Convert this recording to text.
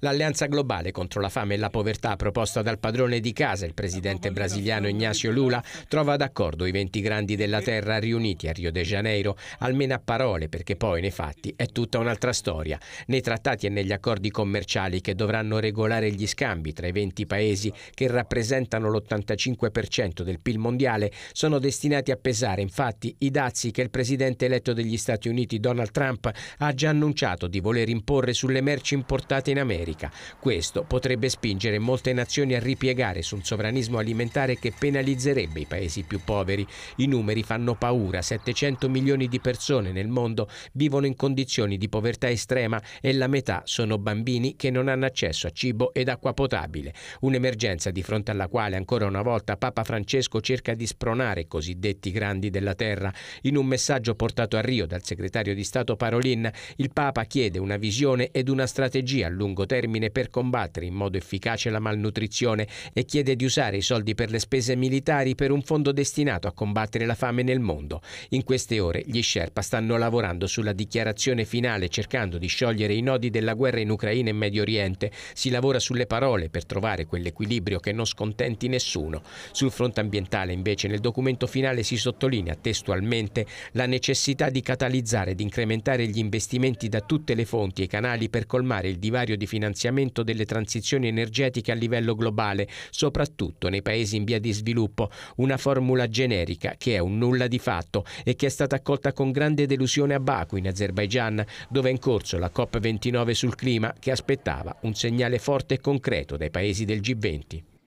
L'alleanza globale contro la fame e la povertà proposta dal padrone di casa, il presidente brasiliano Ignacio Lula, trova d'accordo i 20 grandi della terra riuniti a Rio de Janeiro, almeno a parole, perché poi nei fatti è tutta un'altra storia, nei trattati e negli accordi commerciali che dovranno regolare gli scambi tra i 20 paesi che rappresentano l'85% del PIL mondiale, sono destinati a pesare infatti i dazi che il presidente eletto degli Stati Uniti Donald Trump ha già annunciato di voler imporre sulle merci importate in America. America. Questo potrebbe spingere molte nazioni a ripiegare su un sovranismo alimentare che penalizzerebbe i paesi più poveri. I numeri fanno paura, 700 milioni di persone nel mondo vivono in condizioni di povertà estrema e la metà sono bambini che non hanno accesso a cibo ed acqua potabile, un'emergenza di fronte alla quale ancora una volta Papa Francesco cerca di spronare i cosiddetti grandi della terra. In un messaggio portato a Rio dal segretario di Stato Parolin, il Papa chiede una visione ed una strategia a lungo termine termine per combattere in modo efficace la malnutrizione e chiede di usare i soldi per le spese militari per un fondo destinato a combattere la fame nel mondo. In queste ore gli Sherpa stanno lavorando sulla dichiarazione finale cercando di sciogliere i nodi della guerra in Ucraina e Medio Oriente. Si lavora sulle parole per trovare quell'equilibrio che non scontenti nessuno. Sul fronte ambientale invece nel documento finale si sottolinea testualmente la necessità di catalizzare ed incrementare gli investimenti da tutte le fonti e i canali per colmare il divario di finanziamento finanziamento delle transizioni energetiche a livello globale, soprattutto nei paesi in via di sviluppo, una formula generica che è un nulla di fatto e che è stata accolta con grande delusione a Baku in Azerbaigian, dove è in corso la COP29 sul clima che aspettava un segnale forte e concreto dai paesi del G20.